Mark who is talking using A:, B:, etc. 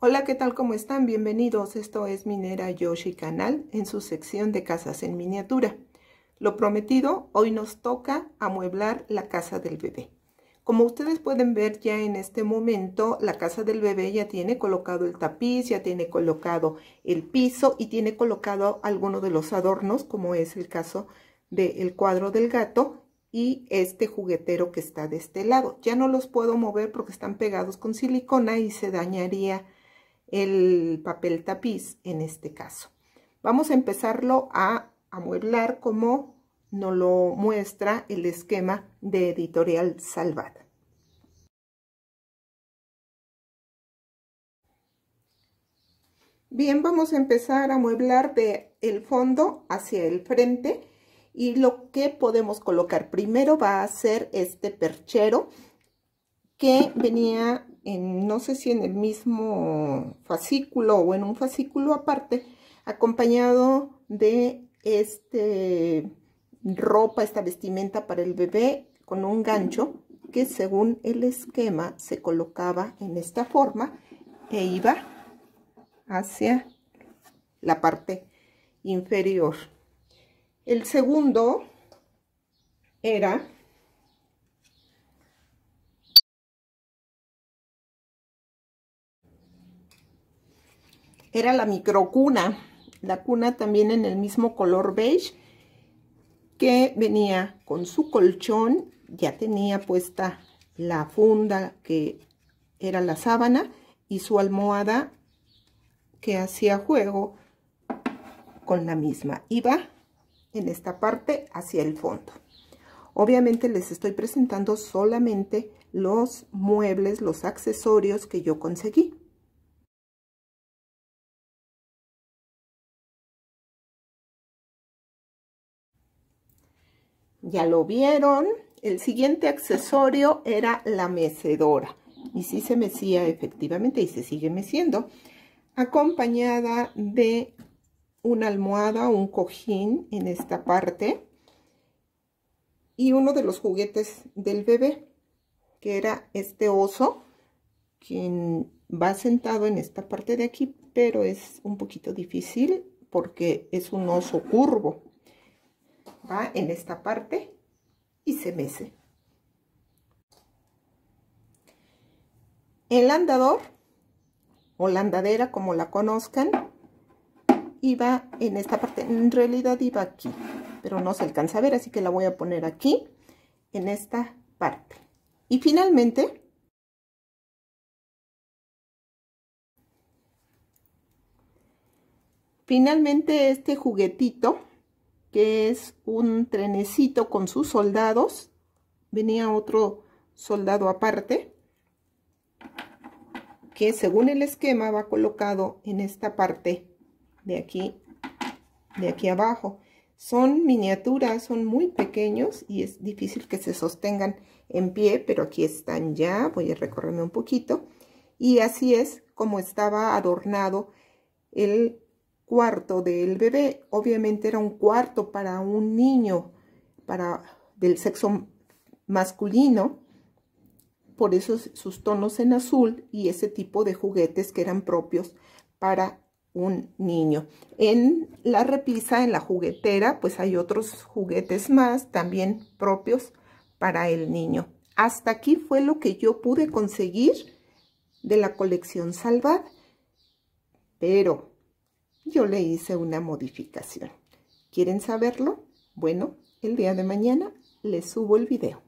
A: Hola, ¿qué tal? ¿Cómo están? Bienvenidos. Esto es Minera Yoshi Canal en su sección de casas en miniatura. Lo prometido, hoy nos toca amueblar la casa del bebé. Como ustedes pueden ver ya en este momento, la casa del bebé ya tiene colocado el tapiz, ya tiene colocado el piso y tiene colocado algunos de los adornos, como es el caso del cuadro del gato y este juguetero que está de este lado. Ya no los puedo mover porque están pegados con silicona y se dañaría el papel tapiz en este caso. Vamos a empezarlo a amueblar como nos lo muestra el esquema de editorial salvada. Bien, vamos a empezar a amueblar de el fondo hacia el frente y lo que podemos colocar primero va a ser este perchero que venía no sé si en el mismo fascículo o en un fascículo aparte, acompañado de este ropa, esta vestimenta para el bebé con un gancho que según el esquema se colocaba en esta forma e iba hacia la parte inferior. El segundo era era la microcuna, la cuna también en el mismo color beige, que venía con su colchón, ya tenía puesta la funda que era la sábana y su almohada que hacía juego con la misma. Iba en esta parte hacia el fondo. Obviamente les estoy presentando solamente los muebles, los accesorios que yo conseguí. Ya lo vieron. El siguiente accesorio era la mecedora. Y sí se mecía efectivamente y se sigue meciendo. Acompañada de una almohada, un cojín en esta parte. Y uno de los juguetes del bebé, que era este oso, quien va sentado en esta parte de aquí, pero es un poquito difícil porque es un oso curvo, va en esta parte y se mece. El andador o la andadera como la conozcan iba en esta parte, en realidad iba aquí, pero no se alcanza a ver, así que la voy a poner aquí en esta parte. Y finalmente finalmente este juguetito que es un trenecito con sus soldados. Venía otro soldado aparte, que según el esquema va colocado en esta parte de aquí, de aquí abajo. Son miniaturas, son muy pequeños y es difícil que se sostengan en pie, pero aquí están ya. Voy a recorrerme un poquito. Y así es como estaba adornado el cuarto del bebé. Obviamente era un cuarto para un niño para, del sexo masculino. Por eso sus tonos en azul y ese tipo de juguetes que eran propios para un niño. En la repisa, en la juguetera, pues hay otros juguetes más también propios para el niño. Hasta aquí fue lo que yo pude conseguir de la colección Salvad. Pero yo le hice una modificación. ¿Quieren saberlo? Bueno, el día de mañana les subo el video.